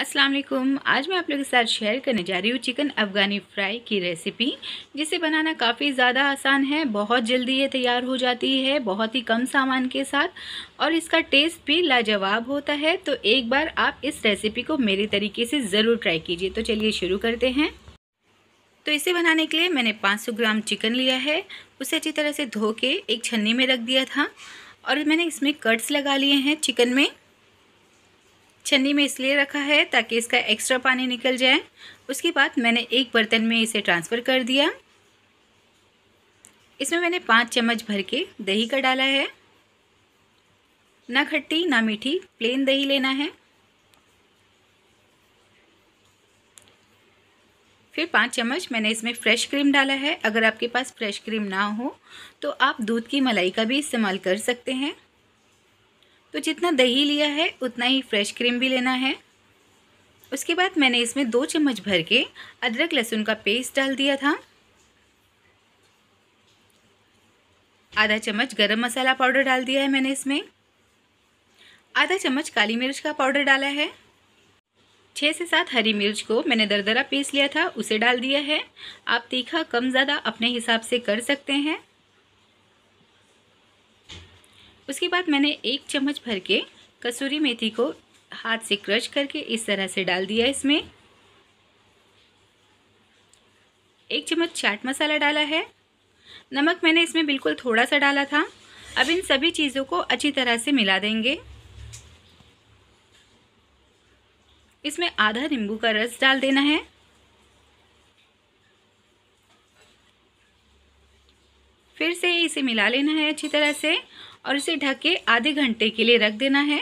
अस्सलाम वालेकुम आज मैं आप लोगों के साथ शेयर करने जा रही हूँ चिकन अफ़गानी फ्राई की रेसिपी जिसे बनाना काफ़ी ज़्यादा आसान है बहुत जल्दी ये तैयार हो जाती है बहुत ही कम सामान के साथ और इसका टेस्ट भी लाजवाब होता है तो एक बार आप इस रेसिपी को मेरे तरीके से ज़रूर ट्राई कीजिए तो चलिए शुरू करते हैं तो इसे बनाने के लिए मैंने सौ ग्राम चिकन लिया है उसे अच्छी तरह से धो के एक छन्नी में रख दिया था और मैंने इसमें कट्स लगा लिए हैं चिकन में छन्नी में इसलिए रखा है ताकि इसका एक्स्ट्रा पानी निकल जाए उसके बाद मैंने एक बर्तन में इसे ट्रांसफ़र कर दिया इसमें मैंने पाँच चम्मच भर के दही का डाला है ना खट्टी ना मीठी प्लेन दही लेना है फिर पाँच चम्मच मैंने इसमें फ्रेश क्रीम डाला है अगर आपके पास फ्रेश क्रीम ना हो तो आप दूध की मलाई का भी इस्तेमाल कर सकते हैं तो जितना दही लिया है उतना ही फ्रेश क्रीम भी लेना है उसके बाद मैंने इसमें दो चम्मच भर के अदरक लहसुन का पेस्ट डाल दिया था आधा चम्मच गरम मसाला पाउडर डाल दिया है मैंने इसमें आधा चम्मच काली मिर्च का पाउडर डाला है छः से सात हरी मिर्च को मैंने दरदरा पीस लिया था उसे डाल दिया है आप तीखा कम ज़्यादा अपने हिसाब से कर सकते हैं उसके बाद मैंने एक चम्मच भर के कसूरी मेथी को हाथ से क्रश करके इस तरह से डाल दिया इसमें एक चम्मच चाट मसाला डाला है नमक मैंने इसमें बिल्कुल थोड़ा सा डाला था अब इन सभी चीज़ों को अच्छी तरह से मिला देंगे इसमें आधा नींबू का रस डाल देना है फिर से इसे मिला लेना है अच्छी तरह से और इसे ढक के आधे घंटे के लिए रख देना है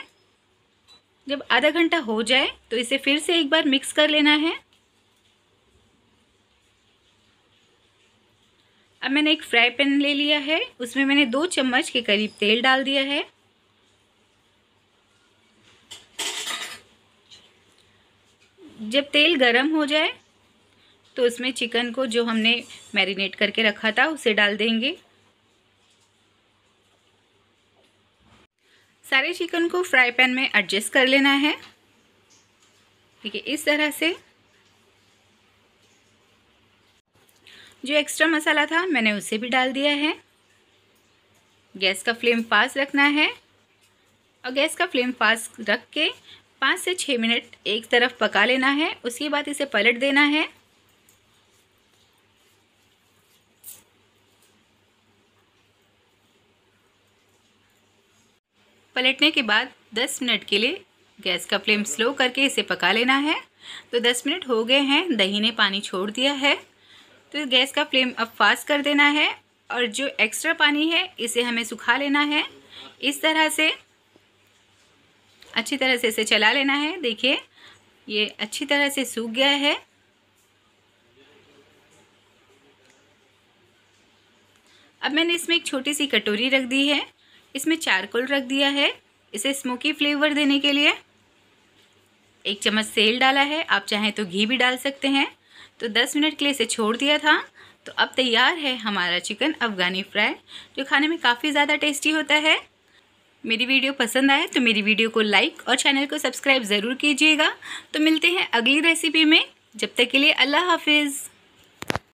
जब आधा घंटा हो जाए तो इसे फिर से एक बार मिक्स कर लेना है अब मैंने एक फ्राई पैन ले लिया है उसमें मैंने दो चम्मच के करीब तेल डाल दिया है जब तेल गरम हो जाए तो उसमें चिकन को जो हमने मैरिनेट करके रखा था उसे डाल देंगे सारे चिकन को फ्राई पैन में एडजस्ट कर लेना है ठीक है इस तरह से जो एक्स्ट्रा मसाला था मैंने उसे भी डाल दिया है गैस का फ्लेम फास्ट रखना है और गैस का फ्लेम फास्ट रख के पाँच से छः मिनट एक तरफ पका लेना है उसके बाद इसे पलट देना है पलटने के बाद 10 मिनट के लिए गैस का फ्लेम स्लो करके इसे पका लेना है तो 10 मिनट हो गए हैं दही ने पानी छोड़ दिया है तो गैस का फ्लेम अब फास्ट कर देना है और जो एक्स्ट्रा पानी है इसे हमें सुखा लेना है इस तरह से अच्छी तरह से इसे चला लेना है देखिए ये अच्छी तरह से सूख गया है अब मैंने इसमें एक छोटी सी कटोरी रख दी है इसमें चारकोल रख दिया है इसे स्मोकी फ्लेवर देने के लिए एक चम्मच सेल डाला है आप चाहें तो घी भी डाल सकते हैं तो 10 मिनट के लिए इसे छोड़ दिया था तो अब तैयार है हमारा चिकन अफ़गानी फ्राई जो खाने में काफ़ी ज़्यादा टेस्टी होता है मेरी वीडियो पसंद आए तो मेरी वीडियो को लाइक और चैनल को सब्सक्राइब ज़रूर कीजिएगा तो मिलते हैं अगली रेसिपी में जब तक के लिए अल्लाह हाफिज़